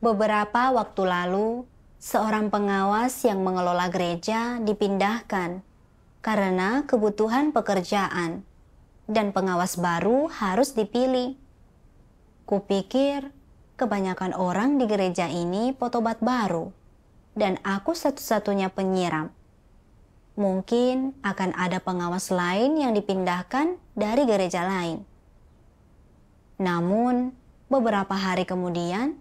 Beberapa waktu lalu, seorang pengawas yang mengelola gereja dipindahkan karena kebutuhan pekerjaan, dan pengawas baru harus dipilih. Kupikir kebanyakan orang di gereja ini potobat baru, dan aku satu-satunya penyiram. Mungkin akan ada pengawas lain yang dipindahkan dari gereja lain. Namun, beberapa hari kemudian,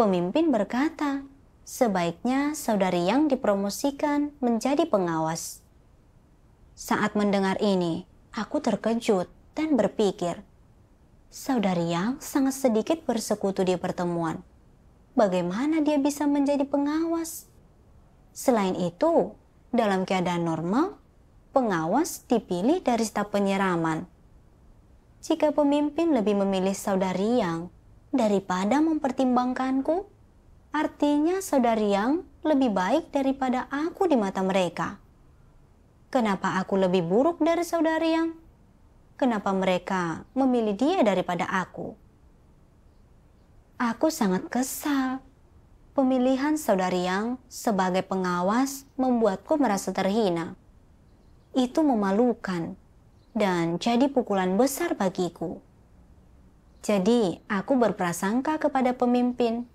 pemimpin berkata, "Sebaiknya saudari yang dipromosikan menjadi pengawas." Saat mendengar ini, aku terkejut dan berpikir, "Saudari yang sangat sedikit bersekutu di pertemuan. Bagaimana dia bisa menjadi pengawas?" Selain itu, dalam keadaan normal, pengawas dipilih dari staf penyiraman. Jika pemimpin lebih memilih saudari yang daripada mempertimbangkanku. Artinya saudari yang lebih baik daripada aku di mata mereka. Kenapa aku lebih buruk dari saudari yang? Kenapa mereka memilih dia daripada aku? Aku sangat kesal. Pemilihan saudari yang sebagai pengawas membuatku merasa terhina. Itu memalukan dan jadi pukulan besar bagiku. Jadi, aku berprasangka kepada pemimpin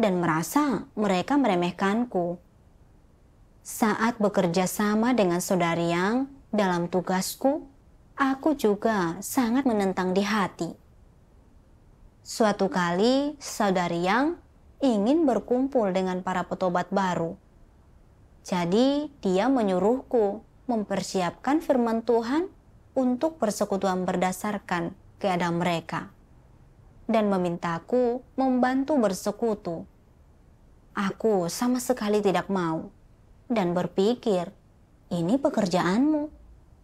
dan merasa mereka meremehkanku. Saat bekerja sama dengan saudari yang dalam tugasku, aku juga sangat menentang di hati. Suatu kali, saudari yang ingin berkumpul dengan para petobat baru. Jadi, dia menyuruhku mempersiapkan firman Tuhan untuk persekutuan berdasarkan keadaan mereka dan memintaku membantu bersekutu. Aku sama sekali tidak mau dan berpikir, "Ini pekerjaanmu.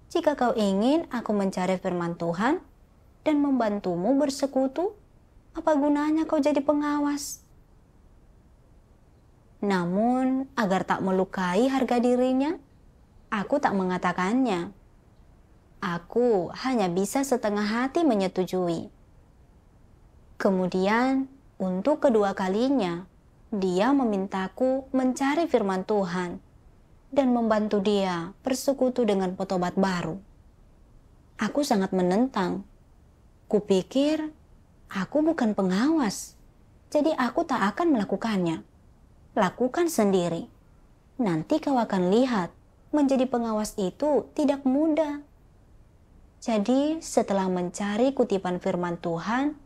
Jika kau ingin aku mencari firman Tuhan dan membantumu bersekutu, apa gunanya kau jadi pengawas?" Namun, agar tak melukai harga dirinya, aku tak mengatakannya. Aku hanya bisa setengah hati menyetujui. Kemudian, untuk kedua kalinya, dia memintaku mencari firman Tuhan dan membantu dia bersekutu dengan potobat baru. Aku sangat menentang. Kupikir aku bukan pengawas, jadi aku tak akan melakukannya. Lakukan sendiri. Nanti kau akan lihat, menjadi pengawas itu tidak mudah. Jadi, setelah mencari kutipan firman Tuhan,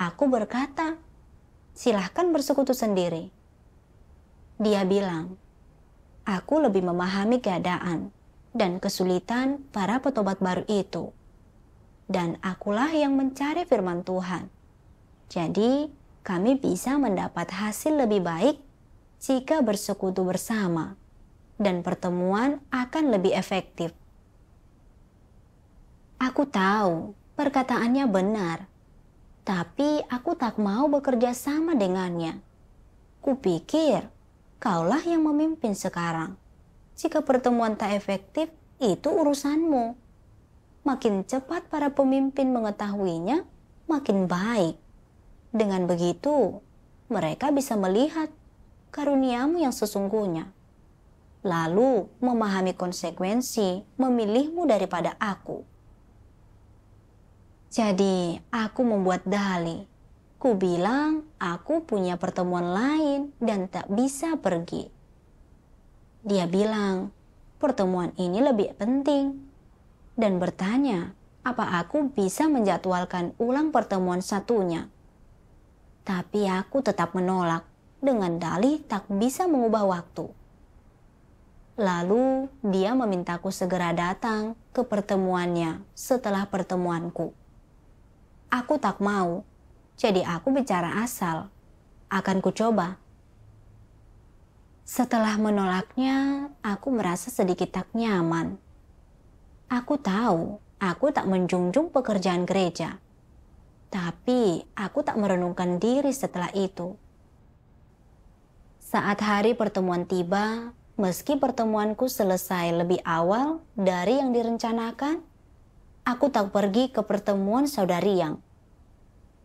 Aku berkata, silahkan bersekutu sendiri. Dia bilang, aku lebih memahami keadaan dan kesulitan para petobat baru itu. Dan akulah yang mencari firman Tuhan. Jadi, kami bisa mendapat hasil lebih baik jika bersekutu bersama, dan pertemuan akan lebih efektif. Aku tahu perkataannya benar, tapi aku tak mau bekerja sama dengannya. Kupikir, kaulah yang memimpin sekarang. Jika pertemuan tak efektif, itu urusanmu. Makin cepat para pemimpin mengetahuinya, makin baik. Dengan begitu, mereka bisa melihat karuniamu yang sesungguhnya. Lalu memahami konsekuensi memilihmu daripada aku. Jadi aku membuat dali. Ku bilang aku punya pertemuan lain dan tak bisa pergi. Dia bilang, pertemuan ini lebih penting. Dan bertanya, apa aku bisa menjadwalkan ulang pertemuan satunya? Tapi aku tetap menolak dengan dalih tak bisa mengubah waktu. Lalu dia memintaku segera datang ke pertemuannya setelah pertemuanku. Aku tak mau, jadi aku bicara asal. Akan kucoba. Setelah menolaknya, aku merasa sedikit tak nyaman. Aku tahu aku tak menjunjung pekerjaan gereja, tapi aku tak merenungkan diri setelah itu. Saat hari pertemuan tiba, meski pertemuanku selesai lebih awal dari yang direncanakan, aku tak pergi ke pertemuan saudari yang.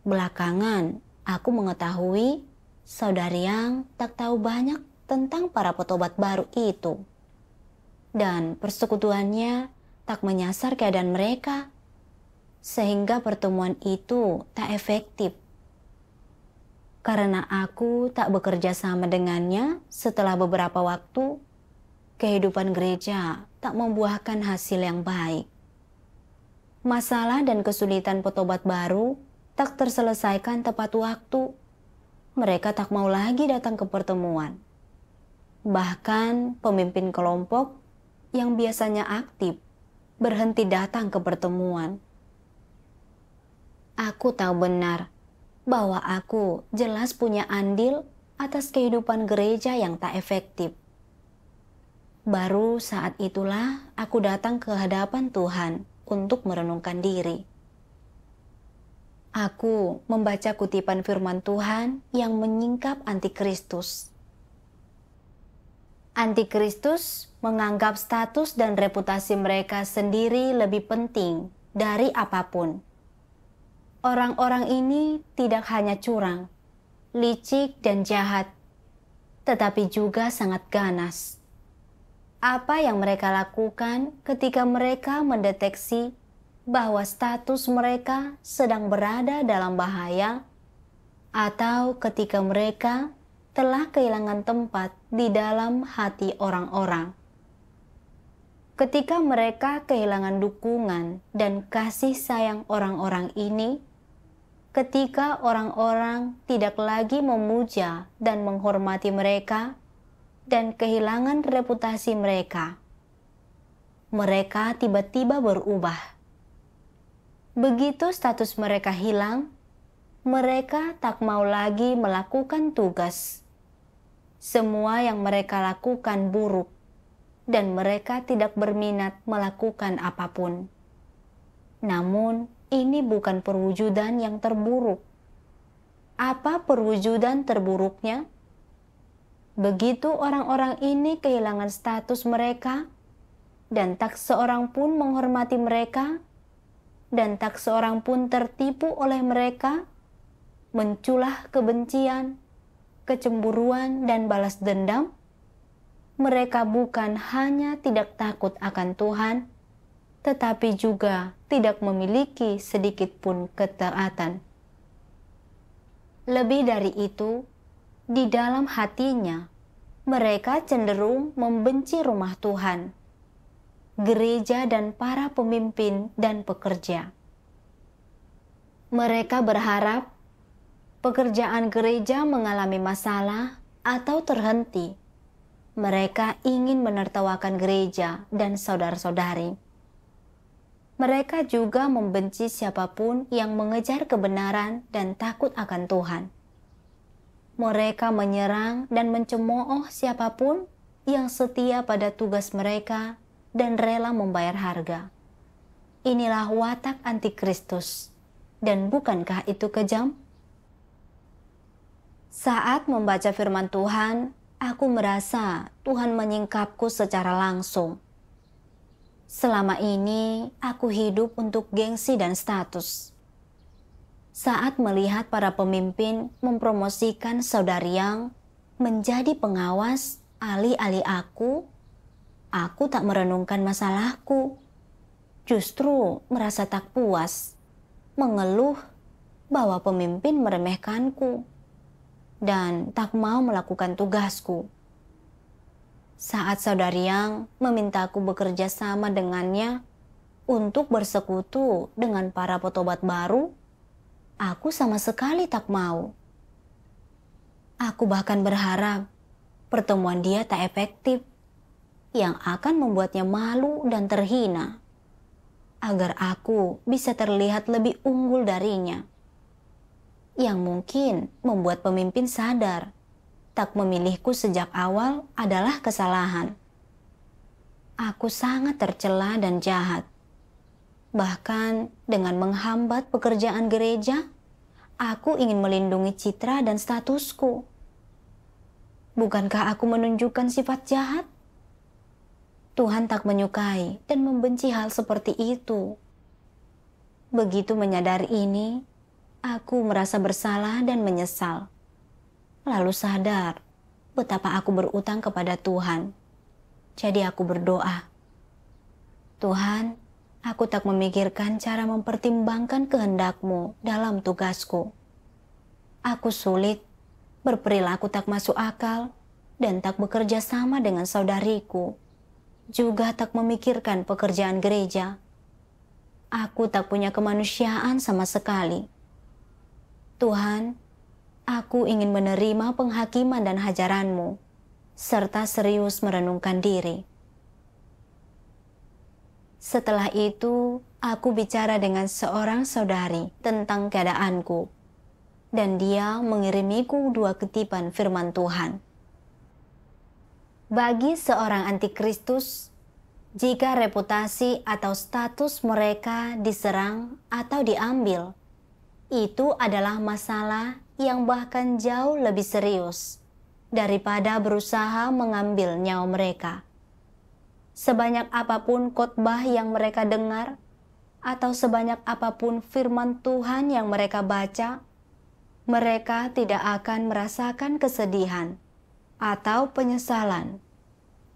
Belakangan, aku mengetahui saudari yang tak tahu banyak tentang para petobat baru itu. Dan persekutuannya tak menyasar keadaan mereka, sehingga pertemuan itu tak efektif. Karena aku tak bekerja sama dengannya setelah beberapa waktu, kehidupan gereja tak membuahkan hasil yang baik masalah dan kesulitan petobat baru tak terselesaikan tepat waktu. Mereka tak mau lagi datang ke pertemuan. Bahkan pemimpin kelompok yang biasanya aktif berhenti datang ke pertemuan. Aku tahu benar bahwa aku jelas punya andil atas kehidupan gereja yang tak efektif. Baru saat itulah aku datang ke hadapan Tuhan untuk merenungkan diri. Aku membaca kutipan firman Tuhan yang menyingkap antikristus. Antikristus menganggap status dan reputasi mereka sendiri lebih penting dari apapun. Orang-orang ini tidak hanya curang, licik, dan jahat, tetapi juga sangat ganas apa yang mereka lakukan ketika mereka mendeteksi bahwa status mereka sedang berada dalam bahaya, atau ketika mereka telah kehilangan tempat di dalam hati orang-orang. Ketika mereka kehilangan dukungan dan kasih sayang orang-orang ini, ketika orang-orang tidak lagi memuja dan menghormati mereka, dan kehilangan reputasi mereka. Mereka tiba-tiba berubah. Begitu status mereka hilang, mereka tak mau lagi melakukan tugas. Semua yang mereka lakukan buruk, dan mereka tidak berminat melakukan apapun. Namun, ini bukan perwujudan yang terburuk. Apa perwujudan terburuknya? Begitu orang-orang ini kehilangan status mereka, dan tak seorang pun menghormati mereka, dan tak seorang pun tertipu oleh mereka, menculah kebencian, kecemburuan, dan balas dendam. Mereka bukan hanya tidak takut akan Tuhan, tetapi juga tidak memiliki sedikit pun ketaatan. Lebih dari itu, di dalam hatinya, mereka cenderung membenci rumah Tuhan, gereja, dan para pemimpin dan pekerja. Mereka berharap pekerjaan gereja mengalami masalah atau terhenti. Mereka ingin menertawakan gereja dan saudara-saudari. Mereka juga membenci siapapun yang mengejar kebenaran dan takut akan Tuhan. Mereka menyerang dan mencemooh siapapun yang setia pada tugas mereka dan rela membayar harga. Inilah watak antikristus. Dan bukankah itu kejam? Saat membaca firman Tuhan, aku merasa Tuhan menyingkapku secara langsung. Selama ini aku hidup untuk gengsi dan status saat melihat para pemimpin mempromosikan saudari yang menjadi pengawas alih-alih aku, aku tak merenungkan masalahku. Justru merasa tak puas, mengeluh bahwa pemimpin meremehkanku dan tak mau melakukan tugasku. Saat saudari yang memintaku bekerja sama dengannya untuk bersekutu dengan para petobat baru, Aku sama sekali tak mau. Aku bahkan berharap pertemuan dia tak efektif yang akan membuatnya malu dan terhina agar aku bisa terlihat lebih unggul darinya. Yang mungkin membuat pemimpin sadar, tak memilihku sejak awal adalah kesalahan. Aku sangat tercela dan jahat. Bahkan dengan menghambat pekerjaan gereja, aku ingin melindungi citra dan statusku. Bukankah aku menunjukkan sifat jahat? Tuhan tak menyukai dan membenci hal seperti itu. Begitu menyadari ini, aku merasa bersalah dan menyesal. Lalu sadar betapa aku berutang kepada Tuhan. Jadi aku berdoa, Tuhan, Aku tak memikirkan cara mempertimbangkan kehendakmu dalam tugasku. Aku sulit, berperilaku tak masuk akal, dan tak bekerja sama dengan saudariku. Juga tak memikirkan pekerjaan gereja. Aku tak punya kemanusiaan sama sekali. Tuhan, aku ingin menerima penghakiman dan hajaranmu, serta serius merenungkan diri. Setelah itu, aku bicara dengan seorang saudari tentang keadaanku, dan dia mengirimiku dua ketipan firman Tuhan. Bagi seorang antikristus, jika reputasi atau status mereka diserang atau diambil, itu adalah masalah yang bahkan jauh lebih serius daripada berusaha mengambil nyawa mereka sebanyak apapun khotbah yang mereka dengar, atau sebanyak apapun firman Tuhan yang mereka baca, mereka tidak akan merasakan kesedihan atau penyesalan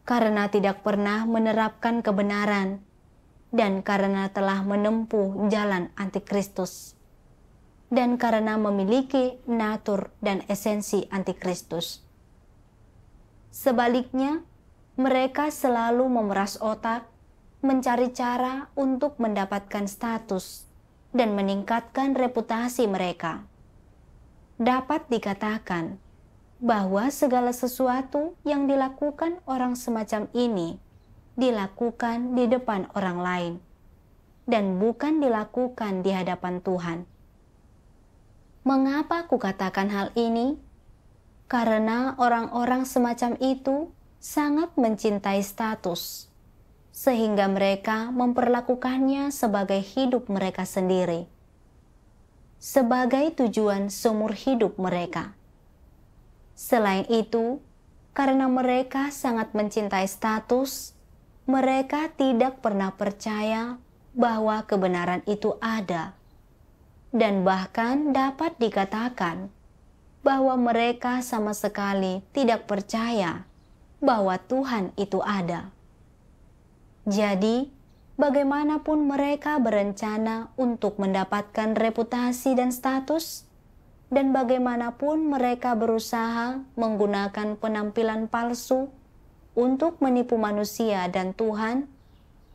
karena tidak pernah menerapkan kebenaran dan karena telah menempuh jalan antikristus dan karena memiliki natur dan esensi antikristus. Sebaliknya, mereka selalu memeras otak, mencari cara untuk mendapatkan status dan meningkatkan reputasi mereka. Dapat dikatakan bahwa segala sesuatu yang dilakukan orang semacam ini dilakukan di depan orang lain dan bukan dilakukan di hadapan Tuhan. Mengapa kukatakan hal ini? Karena orang-orang semacam itu sangat mencintai status, sehingga mereka memperlakukannya sebagai hidup mereka sendiri, sebagai tujuan seumur hidup mereka. Selain itu, karena mereka sangat mencintai status, mereka tidak pernah percaya bahwa kebenaran itu ada, dan bahkan dapat dikatakan bahwa mereka sama sekali tidak percaya bahwa Tuhan itu ada. Jadi, bagaimanapun mereka berencana untuk mendapatkan reputasi dan status, dan bagaimanapun mereka berusaha menggunakan penampilan palsu untuk menipu manusia dan Tuhan,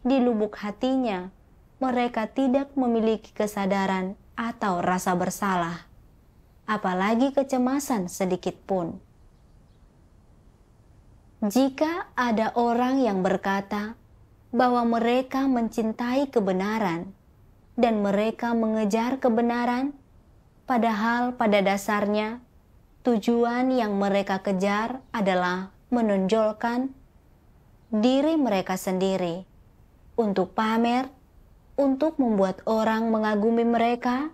di lubuk hatinya mereka tidak memiliki kesadaran atau rasa bersalah, apalagi kecemasan sedikit pun. Jika ada orang yang berkata bahwa mereka mencintai kebenaran dan mereka mengejar kebenaran, padahal pada dasarnya tujuan yang mereka kejar adalah menonjolkan diri mereka sendiri untuk pamer, untuk membuat orang mengagumi mereka,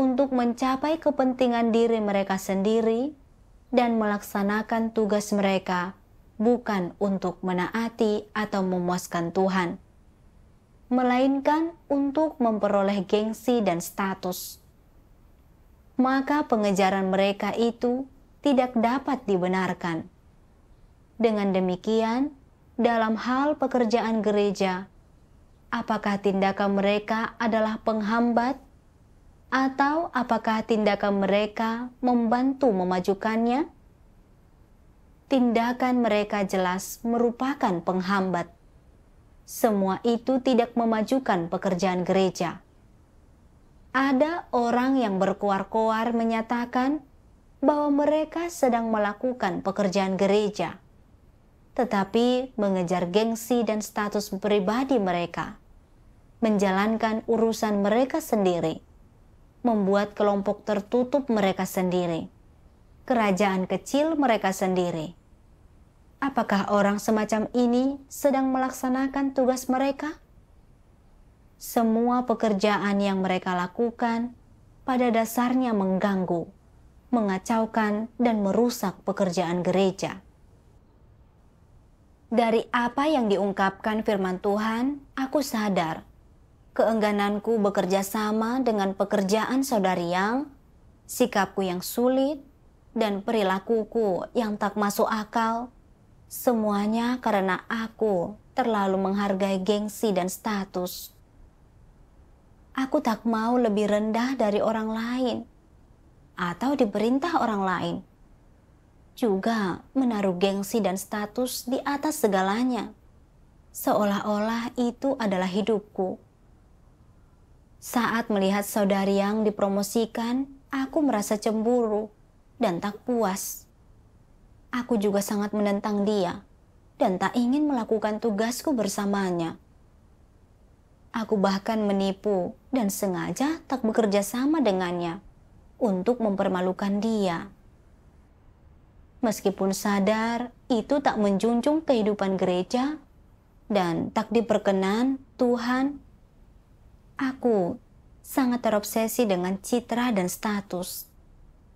untuk mencapai kepentingan diri mereka sendiri, dan melaksanakan tugas mereka bukan untuk menaati atau memuaskan Tuhan, melainkan untuk memperoleh gengsi dan status. Maka pengejaran mereka itu tidak dapat dibenarkan. Dengan demikian, dalam hal pekerjaan gereja, apakah tindakan mereka adalah penghambat atau apakah tindakan mereka membantu memajukannya? tindakan mereka jelas merupakan penghambat. Semua itu tidak memajukan pekerjaan gereja. Ada orang yang berkuar-kuar menyatakan bahwa mereka sedang melakukan pekerjaan gereja, tetapi mengejar gengsi dan status pribadi mereka, menjalankan urusan mereka sendiri, membuat kelompok tertutup mereka sendiri, kerajaan kecil mereka sendiri Apakah orang semacam ini sedang melaksanakan tugas mereka? Semua pekerjaan yang mereka lakukan pada dasarnya mengganggu, mengacaukan, dan merusak pekerjaan gereja. Dari apa yang diungkapkan firman Tuhan, aku sadar keenggananku bekerja sama dengan pekerjaan saudari yang, sikapku yang sulit, dan perilakuku yang tak masuk akal Semuanya karena aku terlalu menghargai gengsi dan status. Aku tak mau lebih rendah dari orang lain atau diperintah orang lain. Juga menaruh gengsi dan status di atas segalanya. Seolah-olah itu adalah hidupku. Saat melihat saudari yang dipromosikan, aku merasa cemburu dan tak puas. Aku juga sangat menentang dia dan tak ingin melakukan tugasku bersamanya. Aku bahkan menipu dan sengaja tak bekerja sama dengannya untuk mempermalukan dia. Meskipun sadar itu tak menjunjung kehidupan gereja dan tak diperkenan Tuhan, aku sangat terobsesi dengan citra dan status,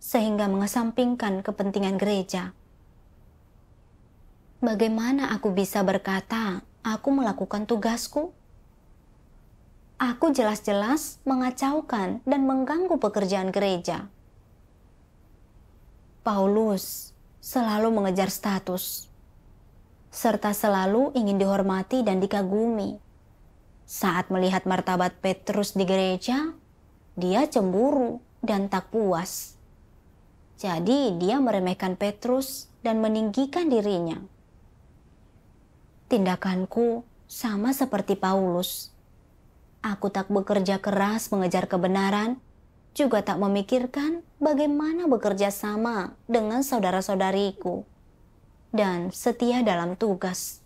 sehingga mengesampingkan kepentingan gereja bagaimana aku bisa berkata aku melakukan tugasku? Aku jelas-jelas mengacaukan dan mengganggu pekerjaan gereja. Paulus selalu mengejar status, serta selalu ingin dihormati dan dikagumi. Saat melihat martabat Petrus di gereja, dia cemburu dan tak puas. Jadi, dia meremehkan Petrus dan meninggikan dirinya tindakanku sama seperti Paulus. Aku tak bekerja keras mengejar kebenaran, juga tak memikirkan bagaimana bekerja sama dengan saudara-saudariku, dan setia dalam tugas.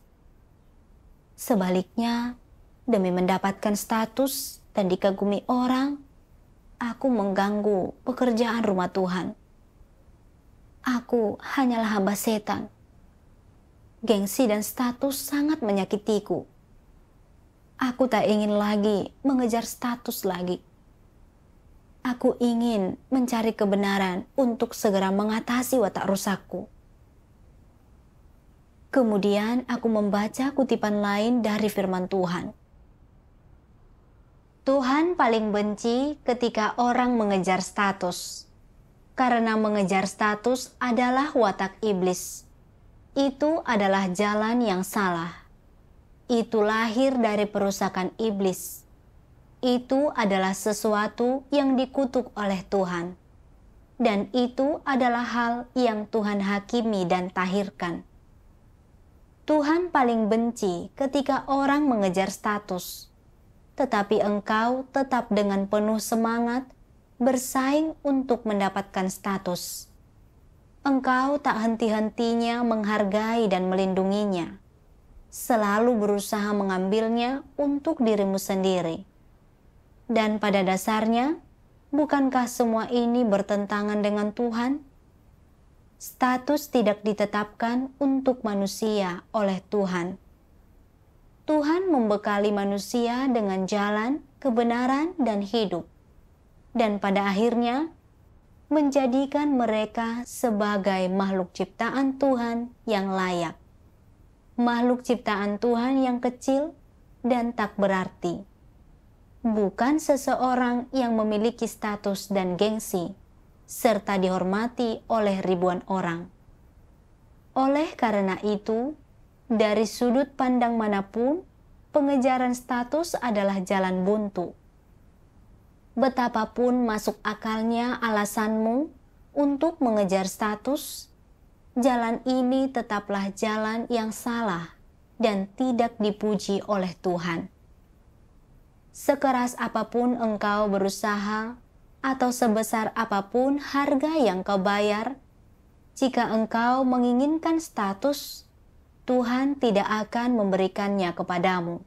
Sebaliknya, demi mendapatkan status dan dikagumi orang, aku mengganggu pekerjaan rumah Tuhan. Aku hanyalah hamba setan gengsi dan status sangat menyakitiku. Aku tak ingin lagi mengejar status lagi. Aku ingin mencari kebenaran untuk segera mengatasi watak rusakku. Kemudian aku membaca kutipan lain dari firman Tuhan. Tuhan paling benci ketika orang mengejar status, karena mengejar status adalah watak iblis itu adalah jalan yang salah. Itu lahir dari perusakan iblis. Itu adalah sesuatu yang dikutuk oleh Tuhan, dan itu adalah hal yang Tuhan hakimi dan tahirkan. Tuhan paling benci ketika orang mengejar status, tetapi engkau tetap dengan penuh semangat bersaing untuk mendapatkan status engkau tak henti-hentinya menghargai dan melindunginya, selalu berusaha mengambilnya untuk dirimu sendiri. Dan pada dasarnya, bukankah semua ini bertentangan dengan Tuhan? Status tidak ditetapkan untuk manusia oleh Tuhan. Tuhan membekali manusia dengan jalan, kebenaran, dan hidup. Dan pada akhirnya, menjadikan mereka sebagai makhluk ciptaan Tuhan yang layak. Makhluk ciptaan Tuhan yang kecil dan tak berarti. Bukan seseorang yang memiliki status dan gengsi, serta dihormati oleh ribuan orang. Oleh karena itu, dari sudut pandang manapun, pengejaran status adalah jalan buntu betapapun masuk akalnya alasanmu untuk mengejar status, jalan ini tetaplah jalan yang salah dan tidak dipuji oleh Tuhan. Sekeras apapun engkau berusaha, atau sebesar apapun harga yang kau bayar, jika engkau menginginkan status, Tuhan tidak akan memberikannya kepadamu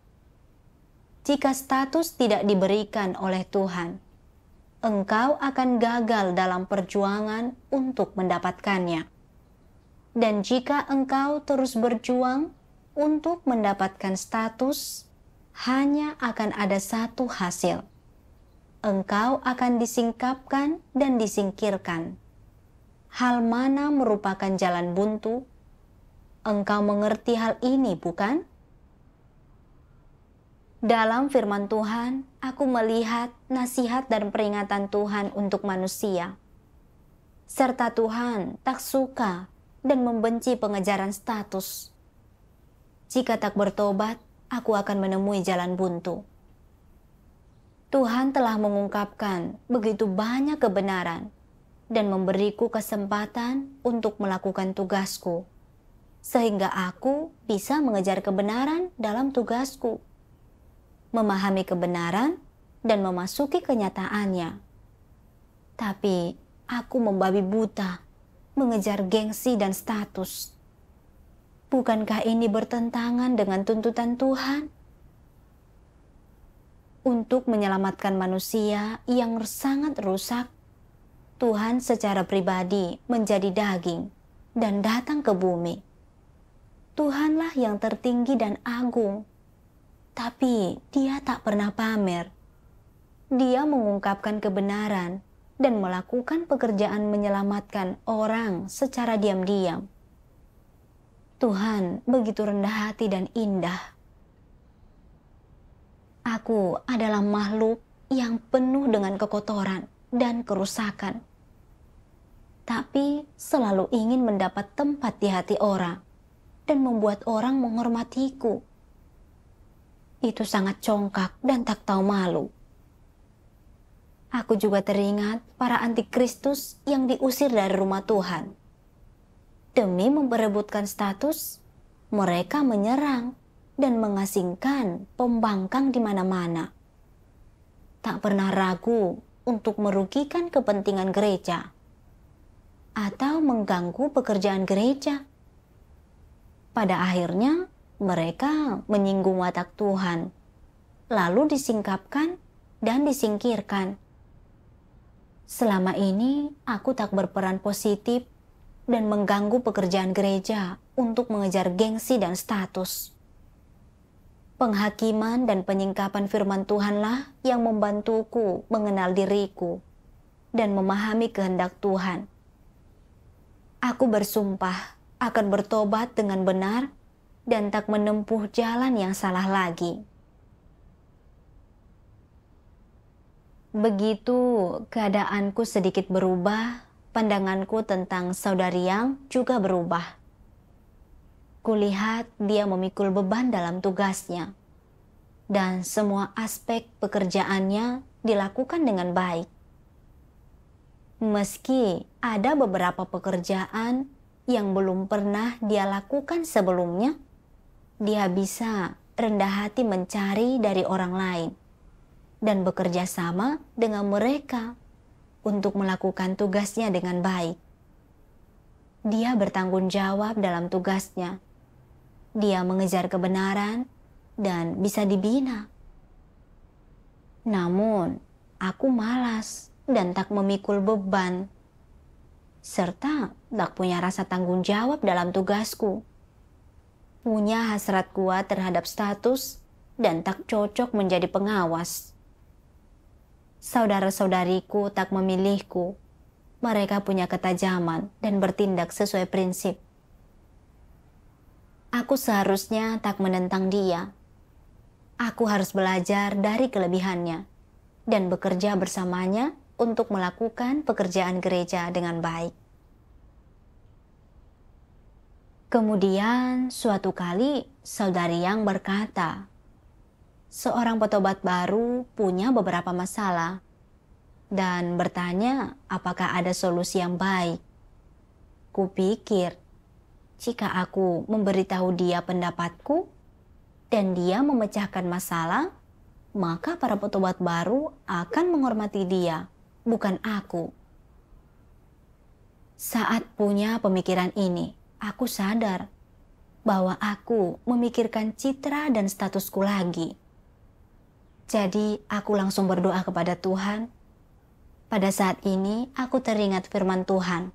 jika status tidak diberikan oleh Tuhan engkau akan gagal dalam perjuangan untuk mendapatkannya. Dan jika engkau terus berjuang untuk mendapatkan status, hanya akan ada satu hasil. Engkau akan disingkapkan dan disingkirkan. Hal mana merupakan jalan buntu? Engkau mengerti hal ini, bukan? Dalam firman Tuhan, aku melihat nasihat dan peringatan Tuhan untuk manusia. Serta Tuhan tak suka dan membenci pengejaran status. Jika tak bertobat, aku akan menemui jalan buntu. Tuhan telah mengungkapkan begitu banyak kebenaran dan memberiku kesempatan untuk melakukan tugasku, sehingga aku bisa mengejar kebenaran dalam tugasku memahami kebenaran, dan memasuki kenyataannya. Tapi aku membabi buta, mengejar gengsi dan status. Bukankah ini bertentangan dengan tuntutan Tuhan? Untuk menyelamatkan manusia yang sangat rusak, Tuhan secara pribadi menjadi daging dan datang ke bumi. Tuhanlah yang tertinggi dan agung tapi dia tak pernah pamer. Dia mengungkapkan kebenaran dan melakukan pekerjaan menyelamatkan orang secara diam-diam. Tuhan begitu rendah hati dan indah. Aku adalah makhluk yang penuh dengan kekotoran dan kerusakan, tapi selalu ingin mendapat tempat di hati orang dan membuat orang menghormatiku itu sangat congkak dan tak tahu malu. Aku juga teringat para antikristus yang diusir dari rumah Tuhan. Demi memperebutkan status, mereka menyerang dan mengasingkan pembangkang di mana-mana. Tak pernah ragu untuk merugikan kepentingan gereja atau mengganggu pekerjaan gereja. Pada akhirnya, mereka menyinggung watak Tuhan, lalu disingkapkan dan disingkirkan. Selama ini aku tak berperan positif dan mengganggu pekerjaan gereja untuk mengejar gengsi dan status. Penghakiman dan penyingkapan firman Tuhanlah yang membantuku mengenal diriku dan memahami kehendak Tuhan. Aku bersumpah akan bertobat dengan benar dan tak menempuh jalan yang salah lagi. Begitu keadaanku sedikit berubah, pandanganku tentang saudari yang juga berubah. Kulihat dia memikul beban dalam tugasnya, dan semua aspek pekerjaannya dilakukan dengan baik. Meski ada beberapa pekerjaan yang belum pernah dia lakukan sebelumnya, dia bisa rendah hati mencari dari orang lain dan bekerja sama dengan mereka untuk melakukan tugasnya dengan baik. Dia bertanggung jawab dalam tugasnya. Dia mengejar kebenaran dan bisa dibina. Namun, aku malas dan tak memikul beban, serta tak punya rasa tanggung jawab dalam tugasku punya hasrat kuat terhadap status dan tak cocok menjadi pengawas. Saudara-saudariku tak memilihku. Mereka punya ketajaman dan bertindak sesuai prinsip. Aku seharusnya tak menentang dia. Aku harus belajar dari kelebihannya dan bekerja bersamanya untuk melakukan pekerjaan gereja dengan baik. Kemudian suatu kali saudari yang berkata, seorang petobat baru punya beberapa masalah dan bertanya apakah ada solusi yang baik. Kupikir, jika aku memberitahu dia pendapatku dan dia memecahkan masalah, maka para petobat baru akan menghormati dia, bukan aku. Saat punya pemikiran ini, aku sadar bahwa aku memikirkan citra dan statusku lagi. Jadi, aku langsung berdoa kepada Tuhan. Pada saat ini, aku teringat firman Tuhan.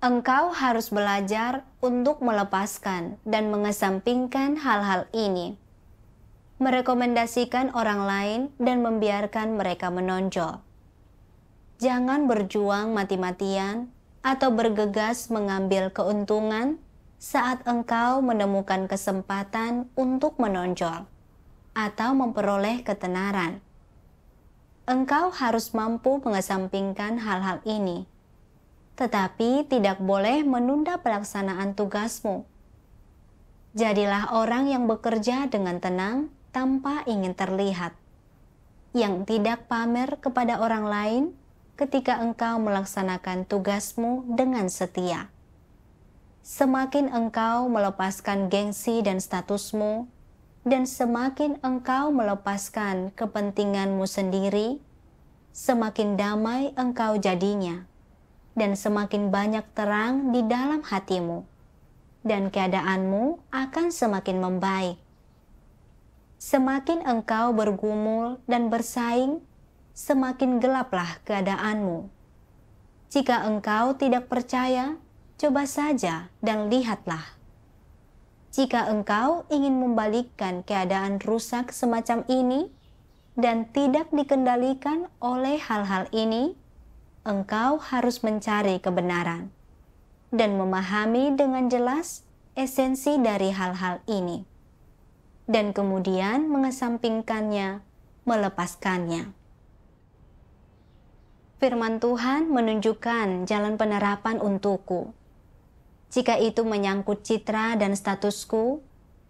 Engkau harus belajar untuk melepaskan dan mengesampingkan hal-hal ini, merekomendasikan orang lain, dan membiarkan mereka menonjol. Jangan berjuang mati-matian atau bergegas mengambil keuntungan saat engkau menemukan kesempatan untuk menonjol atau memperoleh ketenaran. Engkau harus mampu mengesampingkan hal-hal ini, tetapi tidak boleh menunda pelaksanaan tugasmu. Jadilah orang yang bekerja dengan tenang tanpa ingin terlihat, yang tidak pamer kepada orang lain ketika engkau melaksanakan tugasmu dengan setia. Semakin engkau melepaskan gengsi dan statusmu, dan semakin engkau melepaskan kepentinganmu sendiri, semakin damai engkau jadinya, dan semakin banyak terang di dalam hatimu, dan keadaanmu akan semakin membaik. Semakin engkau bergumul dan bersaing semakin gelaplah keadaanmu. Jika engkau tidak percaya, coba saja dan lihatlah. Jika engkau ingin membalikkan keadaan rusak semacam ini dan tidak dikendalikan oleh hal-hal ini, engkau harus mencari kebenaran dan memahami dengan jelas esensi dari hal-hal ini, dan kemudian mengesampingkannya, melepaskannya firman Tuhan menunjukkan jalan penerapan untukku. Jika itu menyangkut citra dan statusku,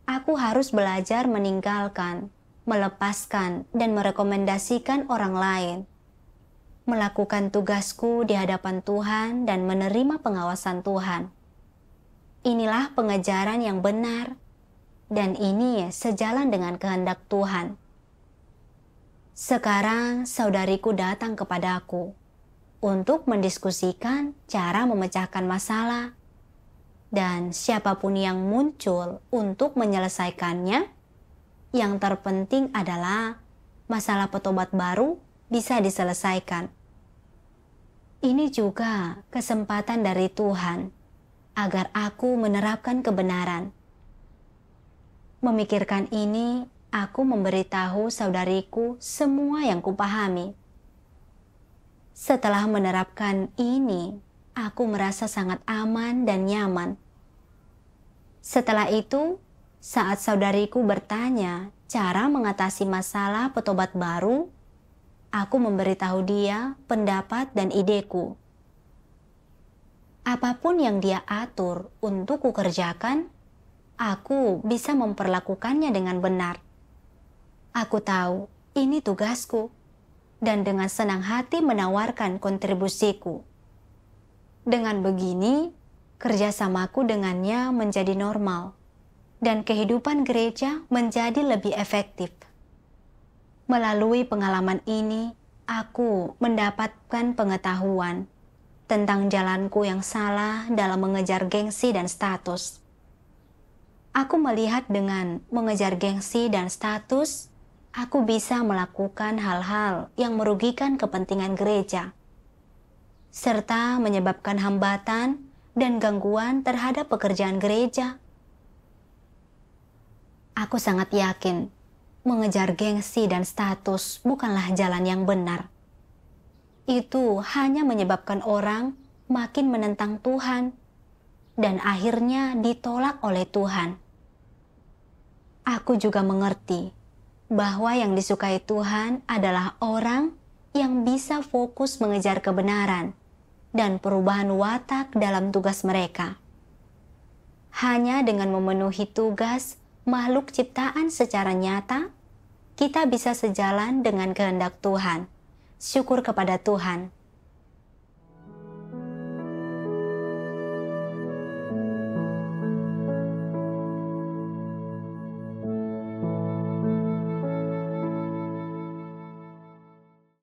aku harus belajar meninggalkan, melepaskan, dan merekomendasikan orang lain. Melakukan tugasku di hadapan Tuhan dan menerima pengawasan Tuhan. Inilah pengejaran yang benar, dan ini sejalan dengan kehendak Tuhan. Sekarang saudariku datang kepadaku untuk mendiskusikan cara memecahkan masalah. Dan siapapun yang muncul untuk menyelesaikannya, yang terpenting adalah masalah petobat baru bisa diselesaikan. Ini juga kesempatan dari Tuhan agar aku menerapkan kebenaran. Memikirkan ini aku memberitahu saudariku semua yang kupahami. Setelah menerapkan ini, aku merasa sangat aman dan nyaman. Setelah itu, saat saudariku bertanya cara mengatasi masalah petobat baru, aku memberitahu dia pendapat dan ideku. Apapun yang dia atur untuk kukerjakan, aku bisa memperlakukannya dengan benar. Aku tahu ini tugasku dan dengan senang hati menawarkan kontribusiku. Dengan begini, kerjasamaku dengannya menjadi normal dan kehidupan gereja menjadi lebih efektif. Melalui pengalaman ini, aku mendapatkan pengetahuan tentang jalanku yang salah dalam mengejar gengsi dan status. Aku melihat dengan mengejar gengsi dan status aku bisa melakukan hal-hal yang merugikan kepentingan gereja, serta menyebabkan hambatan dan gangguan terhadap pekerjaan gereja. Aku sangat yakin mengejar gengsi dan status bukanlah jalan yang benar. Itu hanya menyebabkan orang makin menentang Tuhan dan akhirnya ditolak oleh Tuhan. Aku juga mengerti bahwa yang disukai Tuhan adalah orang yang bisa fokus mengejar kebenaran dan perubahan watak dalam tugas mereka. Hanya dengan memenuhi tugas makhluk ciptaan secara nyata, kita bisa sejalan dengan kehendak Tuhan. Syukur kepada Tuhan.